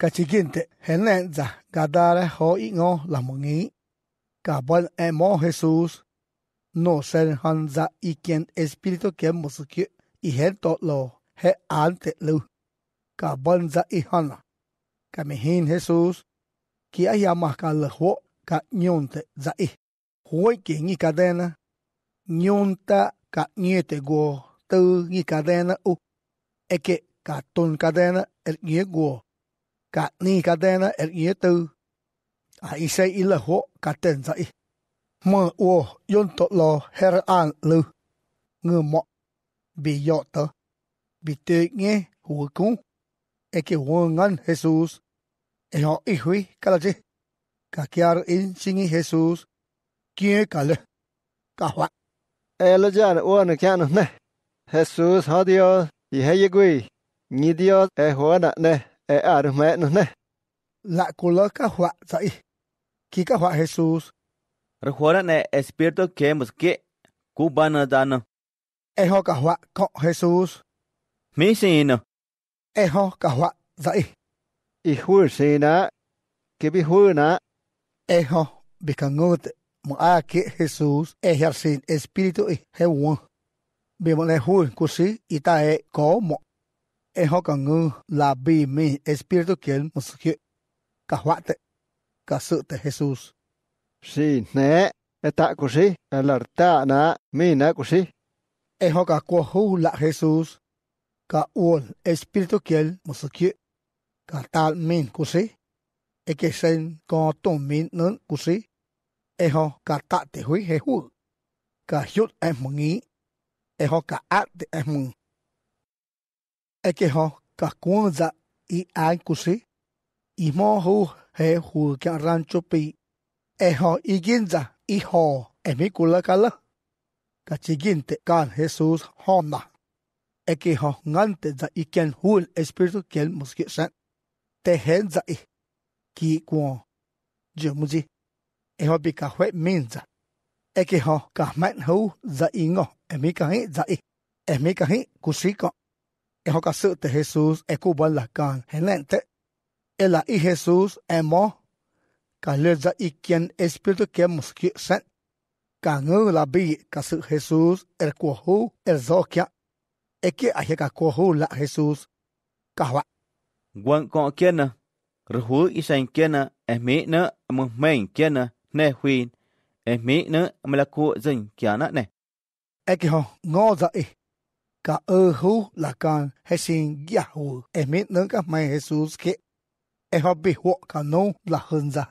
ka chiginte henenza gadara ho ingo la mongi ka bon emo Jesus no ser hanza i quien espíritu que musuki i hento lo he ante lu ka bonza i hana ka mihin Jesus ki a yama ka leho ka nyonte za i hoi ki ngi cadena nyonta ka nyete go tu ngi cadena u eke ka ton cadena el er ngi go cả ni ka tena er ye tu a ise ila ho cả tên sai mo wo yon to lo her an lu ngư mọ bị yo tơ bị tê nghe hu ku e ke wo ngan jesus e ít i hui là la ji ka kyar in nghe jesus kie ka là, ka wa e lo giờ wo na kan ne jesus ha dio i hay ye gui ni dio e ho na ne e a rus me ne la coloca ka hua sai ki ka hua jesus ru hora ne espirito que mus ke ku bana dano e ho ka hua ko jesus mi sino e ho ka hua sai i hur sina ke bi huna e ho bi kangut mo a ah, ke jesus e hersin espirito e he eh, won bi mo le hur kusi ita e ko mo e ho ka ngu la bi mi espiritu kiel musuki ka huate ka su te Jesus. Si ne eta kusi alarta e na mi na kusi. E ho ka ko hu la Jesus ka uol espiritu kiel musuki ka tal min kusi e ke sen ko to min nun kusi e ho ka ta te hui he hu ka hyut e mungi e ho ka at te e mungi eke ho kakuonza i ankusi imo ho he hu ka rancho pi e ho i iginza i ho emikula kala kachiginte kan Jesus hona eke ho ngante za i iken hul espiritu kel muski san te henza i ki kuo jemuji e ho bi ka hwe minza eke ho ka man hu za ingo emika hi za i emika hi kusiko e hoka se te Jesus e ku ban la kan henente e la i Jesus e mo ka leza i kien espiritu ke muski sen ka ngu la bi ka se Jesus er ku hu er zokia e ke a ka ku hu la Jesus ka wa guan ko kiena rhu i sen kiena e mi na mu men kiena ne huin e mi na mla ku zin kiana ne e ki ho ngo za i ka ehu la kan hesin yahu emin nang ka e mai jesus ke e hobi ho ka no la hunza